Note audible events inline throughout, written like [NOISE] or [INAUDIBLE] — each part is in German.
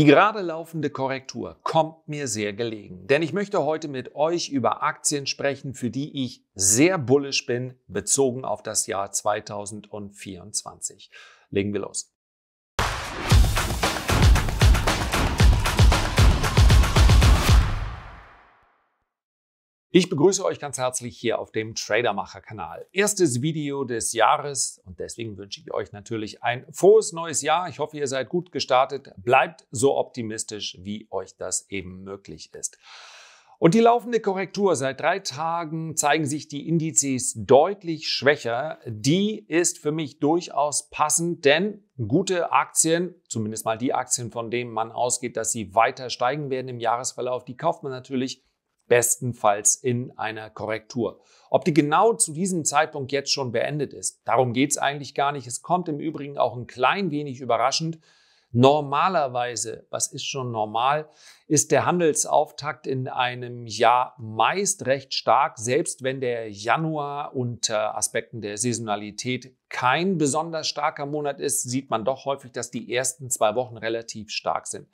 Die gerade laufende Korrektur kommt mir sehr gelegen, denn ich möchte heute mit euch über Aktien sprechen, für die ich sehr bullisch bin, bezogen auf das Jahr 2024. Legen wir los. Ich begrüße euch ganz herzlich hier auf dem Tradermacher-Kanal. Erstes Video des Jahres und deswegen wünsche ich euch natürlich ein frohes neues Jahr. Ich hoffe, ihr seid gut gestartet. Bleibt so optimistisch, wie euch das eben möglich ist. Und die laufende Korrektur seit drei Tagen zeigen sich die Indizes deutlich schwächer. Die ist für mich durchaus passend, denn gute Aktien, zumindest mal die Aktien, von denen man ausgeht, dass sie weiter steigen werden im Jahresverlauf, die kauft man natürlich bestenfalls in einer Korrektur. Ob die genau zu diesem Zeitpunkt jetzt schon beendet ist, darum geht es eigentlich gar nicht. Es kommt im Übrigen auch ein klein wenig überraschend. Normalerweise, was ist schon normal, ist der Handelsauftakt in einem Jahr meist recht stark, selbst wenn der Januar unter Aspekten der Saisonalität kein besonders starker Monat ist, sieht man doch häufig, dass die ersten zwei Wochen relativ stark sind.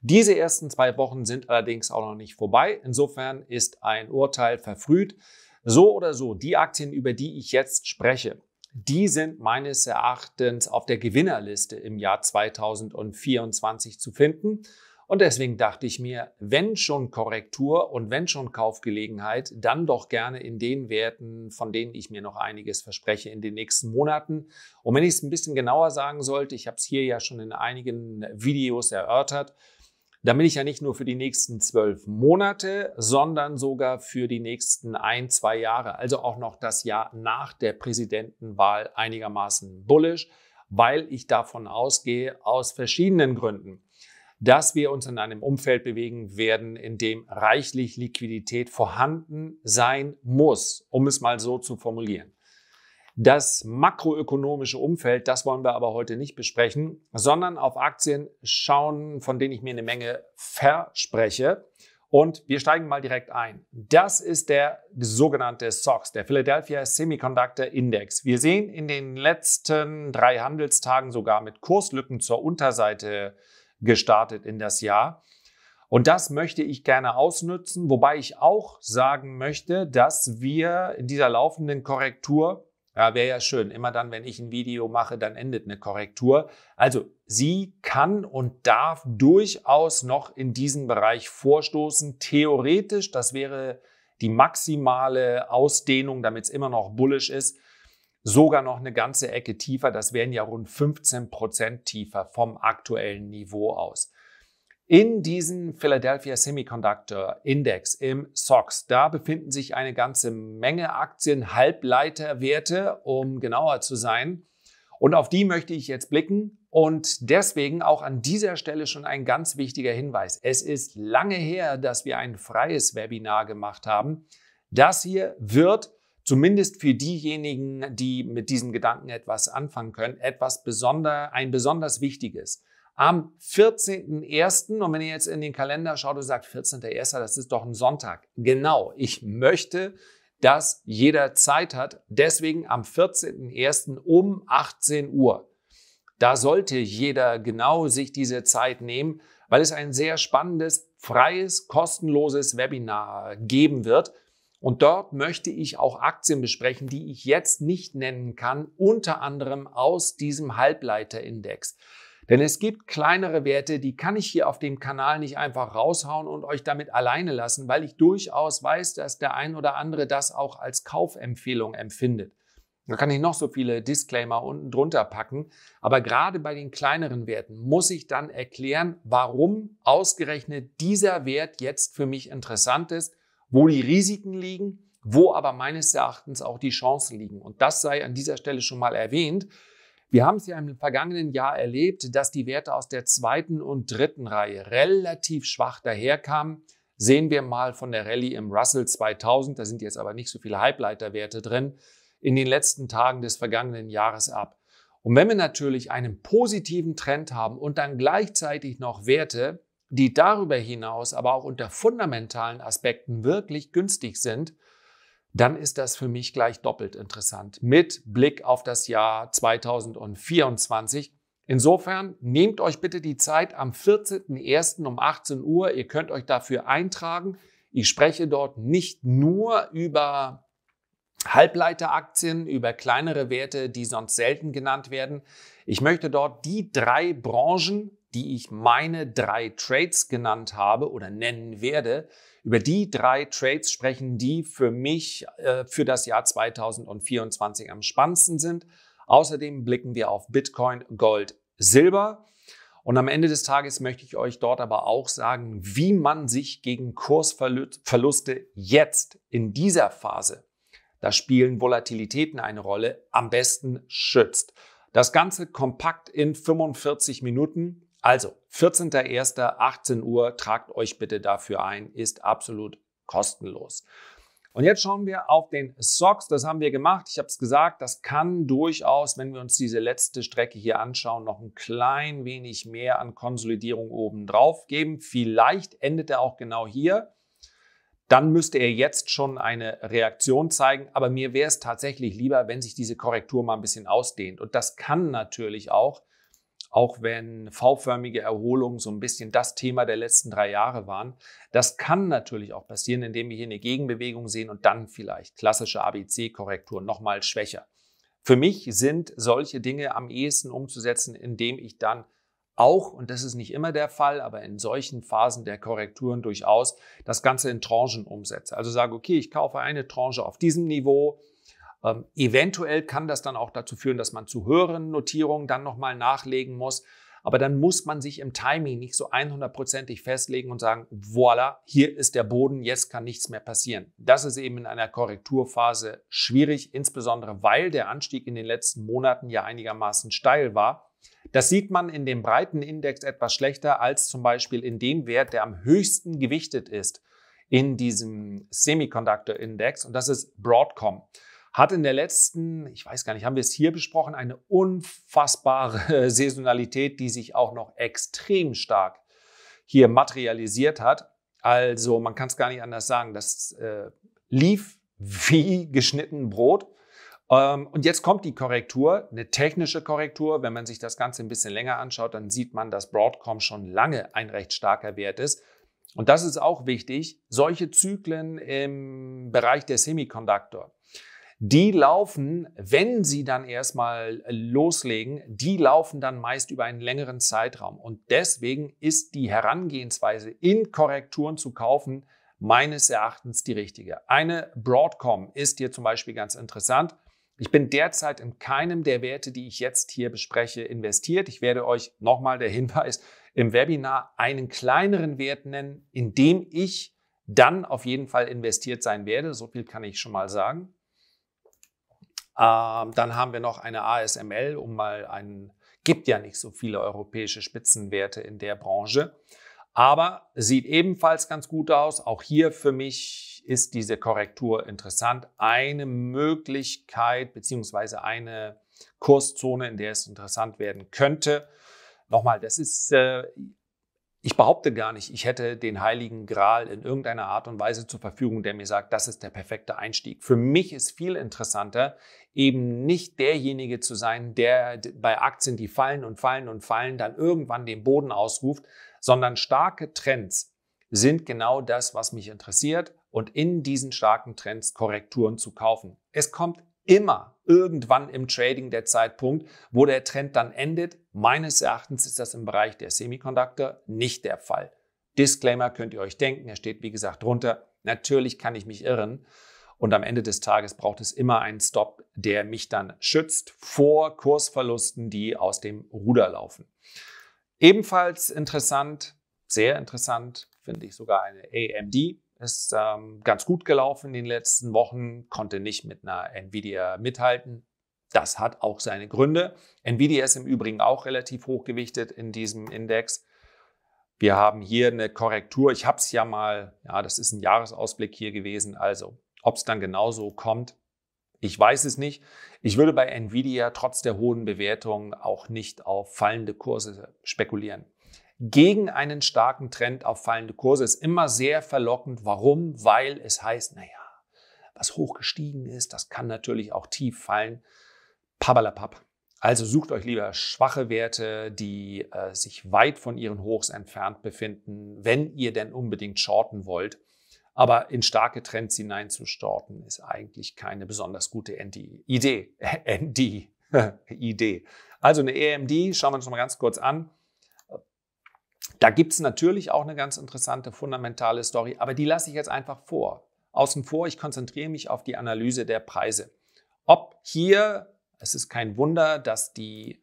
Diese ersten zwei Wochen sind allerdings auch noch nicht vorbei. Insofern ist ein Urteil verfrüht. So oder so, die Aktien, über die ich jetzt spreche, die sind meines Erachtens auf der Gewinnerliste im Jahr 2024 zu finden. Und deswegen dachte ich mir, wenn schon Korrektur und wenn schon Kaufgelegenheit, dann doch gerne in den Werten, von denen ich mir noch einiges verspreche in den nächsten Monaten. Und wenn ich es ein bisschen genauer sagen sollte, ich habe es hier ja schon in einigen Videos erörtert, damit ich ja nicht nur für die nächsten zwölf Monate, sondern sogar für die nächsten ein, zwei Jahre, also auch noch das Jahr nach der Präsidentenwahl einigermaßen bullisch, weil ich davon ausgehe, aus verschiedenen Gründen, dass wir uns in einem Umfeld bewegen werden, in dem reichlich Liquidität vorhanden sein muss, um es mal so zu formulieren. Das makroökonomische Umfeld, das wollen wir aber heute nicht besprechen, sondern auf Aktien schauen, von denen ich mir eine Menge verspreche. Und wir steigen mal direkt ein. Das ist der sogenannte SOX, der Philadelphia Semiconductor Index. Wir sehen in den letzten drei Handelstagen sogar mit Kurslücken zur Unterseite gestartet in das Jahr. Und das möchte ich gerne ausnutzen, wobei ich auch sagen möchte, dass wir in dieser laufenden Korrektur ja, wäre ja schön. Immer dann, wenn ich ein Video mache, dann endet eine Korrektur. Also sie kann und darf durchaus noch in diesen Bereich vorstoßen. Theoretisch, das wäre die maximale Ausdehnung, damit es immer noch bullisch ist, sogar noch eine ganze Ecke tiefer. Das wären ja rund 15 Prozent tiefer vom aktuellen Niveau aus. In diesem Philadelphia Semiconductor Index im SOX, da befinden sich eine ganze Menge Aktien, Halbleiterwerte, um genauer zu sein. Und auf die möchte ich jetzt blicken. Und deswegen auch an dieser Stelle schon ein ganz wichtiger Hinweis. Es ist lange her, dass wir ein freies Webinar gemacht haben. Das hier wird zumindest für diejenigen, die mit diesen Gedanken etwas anfangen können, etwas besonder, ein besonders wichtiges am 14.01. Und wenn ihr jetzt in den Kalender schaut und sagt, 14.01., das ist doch ein Sonntag. Genau, ich möchte, dass jeder Zeit hat. Deswegen am 14.01. um 18 Uhr. Da sollte jeder genau sich diese Zeit nehmen, weil es ein sehr spannendes, freies, kostenloses Webinar geben wird. Und dort möchte ich auch Aktien besprechen, die ich jetzt nicht nennen kann, unter anderem aus diesem Halbleiterindex. Denn es gibt kleinere Werte, die kann ich hier auf dem Kanal nicht einfach raushauen und euch damit alleine lassen, weil ich durchaus weiß, dass der ein oder andere das auch als Kaufempfehlung empfindet. Da kann ich noch so viele Disclaimer unten drunter packen. Aber gerade bei den kleineren Werten muss ich dann erklären, warum ausgerechnet dieser Wert jetzt für mich interessant ist, wo die Risiken liegen, wo aber meines Erachtens auch die Chancen liegen. Und das sei an dieser Stelle schon mal erwähnt. Wir haben es ja im vergangenen Jahr erlebt, dass die Werte aus der zweiten und dritten Reihe relativ schwach daherkamen. Sehen wir mal von der Rallye im Russell 2000, da sind jetzt aber nicht so viele Halbleiterwerte drin, in den letzten Tagen des vergangenen Jahres ab. Und wenn wir natürlich einen positiven Trend haben und dann gleichzeitig noch Werte, die darüber hinaus aber auch unter fundamentalen Aspekten wirklich günstig sind, dann ist das für mich gleich doppelt interessant mit Blick auf das Jahr 2024. Insofern nehmt euch bitte die Zeit am 14.01. um 18 Uhr. Ihr könnt euch dafür eintragen. Ich spreche dort nicht nur über Halbleiteraktien, über kleinere Werte, die sonst selten genannt werden. Ich möchte dort die drei Branchen die ich meine drei Trades genannt habe oder nennen werde. Über die drei Trades sprechen, die für mich äh, für das Jahr 2024 am spannendsten sind. Außerdem blicken wir auf Bitcoin, Gold, Silber. Und am Ende des Tages möchte ich euch dort aber auch sagen, wie man sich gegen Kursverluste jetzt in dieser Phase, da spielen Volatilitäten eine Rolle, am besten schützt. Das Ganze kompakt in 45 Minuten. Also, 14.01.18 Uhr, tragt euch bitte dafür ein, ist absolut kostenlos. Und jetzt schauen wir auf den Socks. Das haben wir gemacht. Ich habe es gesagt, das kann durchaus, wenn wir uns diese letzte Strecke hier anschauen, noch ein klein wenig mehr an Konsolidierung oben drauf geben. Vielleicht endet er auch genau hier. Dann müsste er jetzt schon eine Reaktion zeigen. Aber mir wäre es tatsächlich lieber, wenn sich diese Korrektur mal ein bisschen ausdehnt. Und das kann natürlich auch auch wenn V-förmige Erholungen so ein bisschen das Thema der letzten drei Jahre waren. Das kann natürlich auch passieren, indem wir hier eine Gegenbewegung sehen und dann vielleicht klassische ABC-Korrektur nochmal schwächer. Für mich sind solche Dinge am ehesten umzusetzen, indem ich dann auch, und das ist nicht immer der Fall, aber in solchen Phasen der Korrekturen durchaus, das Ganze in Tranchen umsetze. Also sage, okay, ich kaufe eine Tranche auf diesem Niveau, ähm, eventuell kann das dann auch dazu führen, dass man zu höheren Notierungen dann nochmal nachlegen muss. Aber dann muss man sich im Timing nicht so 100%ig festlegen und sagen, voilà, hier ist der Boden, jetzt kann nichts mehr passieren. Das ist eben in einer Korrekturphase schwierig, insbesondere weil der Anstieg in den letzten Monaten ja einigermaßen steil war. Das sieht man in dem breiten Index etwas schlechter als zum Beispiel in dem Wert, der am höchsten gewichtet ist in diesem Semiconductor Index und das ist Broadcom hat in der letzten, ich weiß gar nicht, haben wir es hier besprochen, eine unfassbare [LAUGHS] Saisonalität, die sich auch noch extrem stark hier materialisiert hat. Also man kann es gar nicht anders sagen. Das äh, lief wie geschnitten Brot. Ähm, und jetzt kommt die Korrektur, eine technische Korrektur. Wenn man sich das Ganze ein bisschen länger anschaut, dann sieht man, dass Broadcom schon lange ein recht starker Wert ist. Und das ist auch wichtig, solche Zyklen im Bereich der Semiconductor die laufen, wenn sie dann erstmal äh, loslegen, die laufen dann meist über einen längeren Zeitraum. Und deswegen ist die Herangehensweise, in Korrekturen zu kaufen, meines Erachtens die richtige. Eine Broadcom ist hier zum Beispiel ganz interessant. Ich bin derzeit in keinem der Werte, die ich jetzt hier bespreche, investiert. Ich werde euch nochmal der Hinweis im Webinar einen kleineren Wert nennen, in dem ich dann auf jeden Fall investiert sein werde. So viel kann ich schon mal sagen. Ähm, dann haben wir noch eine ASML, um mal einen, gibt ja nicht so viele europäische Spitzenwerte in der Branche. Aber sieht ebenfalls ganz gut aus. Auch hier für mich ist diese Korrektur interessant. Eine Möglichkeit beziehungsweise eine Kurszone, in der es interessant werden könnte. Nochmal, das ist äh, ich behaupte gar nicht, ich hätte den Heiligen Gral in irgendeiner Art und Weise zur Verfügung, der mir sagt, das ist der perfekte Einstieg. Für mich ist viel interessanter, eben nicht derjenige zu sein, der bei Aktien, die fallen und fallen und fallen, dann irgendwann den Boden ausruft, sondern starke Trends sind genau das, was mich interessiert und in diesen starken Trends Korrekturen zu kaufen. Es kommt immer irgendwann im Trading der Zeitpunkt, wo der Trend dann endet. Meines Erachtens ist das im Bereich der Semiconductor nicht der Fall. Disclaimer könnt ihr euch denken, er steht wie gesagt drunter. Natürlich kann ich mich irren. Und am Ende des Tages braucht es immer einen Stop, der mich dann schützt vor Kursverlusten, die aus dem Ruder laufen. Ebenfalls interessant, sehr interessant, finde ich sogar eine AMD ist ähm, ganz gut gelaufen in den letzten Wochen, konnte nicht mit einer Nvidia mithalten. Das hat auch seine Gründe. Nvidia ist im Übrigen auch relativ hochgewichtet in diesem Index. Wir haben hier eine Korrektur. Ich habe es ja mal, ja, das ist ein Jahresausblick hier gewesen. Also, ob es dann genauso kommt, ich weiß es nicht. Ich würde bei Nvidia trotz der hohen Bewertung auch nicht auf fallende Kurse spekulieren gegen einen starken Trend auf fallende Kurse ist immer sehr verlockend. Warum? Weil es heißt, naja, was hoch gestiegen ist, das kann natürlich auch tief fallen. Pabalapap. Also sucht euch lieber schwache Werte, die äh, sich weit von ihren Hochs entfernt befinden, wenn ihr denn unbedingt shorten wollt. Aber in starke Trends hineinzustorten ist eigentlich keine besonders gute ND Idee. [LAUGHS] ND. [LAUGHS] Idee. Also eine EMD, schauen wir uns mal ganz kurz an. Da gibt es natürlich auch eine ganz interessante, fundamentale Story, aber die lasse ich jetzt einfach vor. Außen vor, ich konzentriere mich auf die Analyse der Preise. Ob hier, es ist kein Wunder, dass die,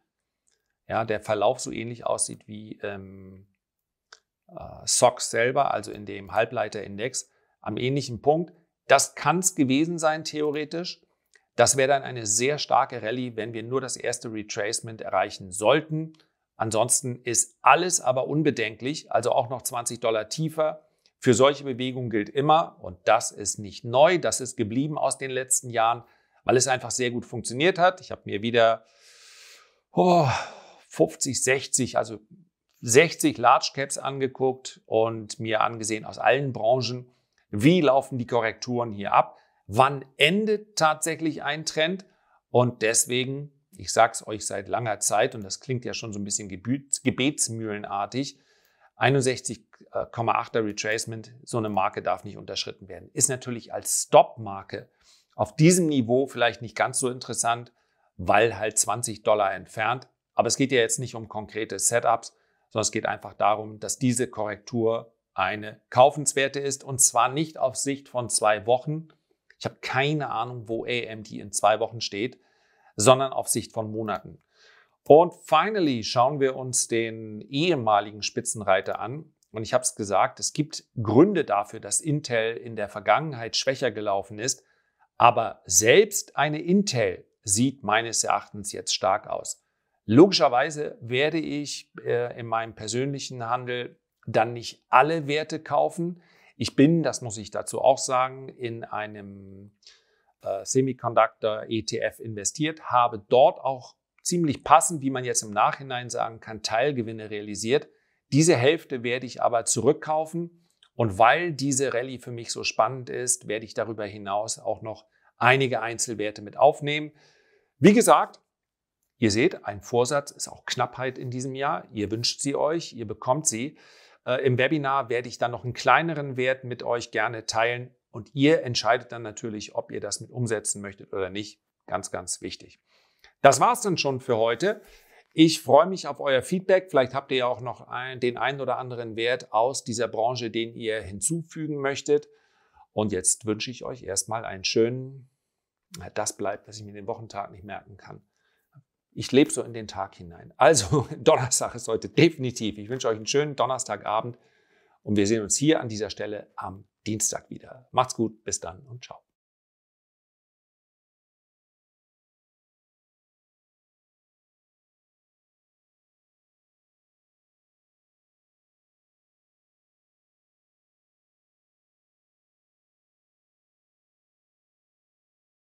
ja, der Verlauf so ähnlich aussieht wie ähm, äh, SOX selber, also in dem Halbleiterindex, am ähnlichen Punkt. Das kann es gewesen sein, theoretisch. Das wäre dann eine sehr starke Rallye, wenn wir nur das erste Retracement erreichen sollten. Ansonsten ist alles aber unbedenklich, also auch noch 20 Dollar tiefer. Für solche Bewegungen gilt immer, und das ist nicht neu, das ist geblieben aus den letzten Jahren, weil es einfach sehr gut funktioniert hat. Ich habe mir wieder oh, 50, 60, also 60 Large Caps angeguckt und mir angesehen aus allen Branchen, wie laufen die Korrekturen hier ab, wann endet tatsächlich ein Trend und deswegen ich sage es euch seit langer Zeit und das klingt ja schon so ein bisschen gebetsmühlenartig. 61,8er Retracement, so eine Marke darf nicht unterschritten werden. Ist natürlich als Stop-Marke auf diesem Niveau vielleicht nicht ganz so interessant, weil halt 20 Dollar entfernt. Aber es geht ja jetzt nicht um konkrete Setups, sondern es geht einfach darum, dass diese Korrektur eine kaufenswerte ist und zwar nicht auf Sicht von zwei Wochen. Ich habe keine Ahnung, wo AMD in zwei Wochen steht sondern auf Sicht von Monaten. Und finally schauen wir uns den ehemaligen Spitzenreiter an. Und ich habe es gesagt, es gibt Gründe dafür, dass Intel in der Vergangenheit schwächer gelaufen ist. Aber selbst eine Intel sieht meines Erachtens jetzt stark aus. Logischerweise werde ich äh, in meinem persönlichen Handel dann nicht alle Werte kaufen. Ich bin, das muss ich dazu auch sagen, in einem äh, Semiconductor ETF investiert, habe dort auch ziemlich passend, wie man jetzt im Nachhinein sagen kann, Teilgewinne realisiert. Diese Hälfte werde ich aber zurückkaufen. Und weil diese Rallye für mich so spannend ist, werde ich darüber hinaus auch noch einige Einzelwerte mit aufnehmen. Wie gesagt, ihr seht, ein Vorsatz ist auch Knappheit in diesem Jahr. Ihr wünscht sie euch, ihr bekommt sie. Äh, Im Webinar werde ich dann noch einen kleineren Wert mit euch gerne teilen, und ihr entscheidet dann natürlich, ob ihr das mit umsetzen möchtet oder nicht. Ganz, ganz wichtig. Das war's dann schon für heute. Ich freue mich auf euer Feedback. Vielleicht habt ihr ja auch noch ein, den einen oder anderen Wert aus dieser Branche, den ihr hinzufügen möchtet. Und jetzt wünsche ich euch erstmal einen schönen, das bleibt, dass ich mir den Wochentag nicht merken kann. Ich lebe so in den Tag hinein. Also [LAUGHS] Donnerstag ist heute definitiv. Ich wünsche euch einen schönen Donnerstagabend und wir sehen uns hier an dieser Stelle am Dienstag wieder. Macht's gut, bis dann und ciao.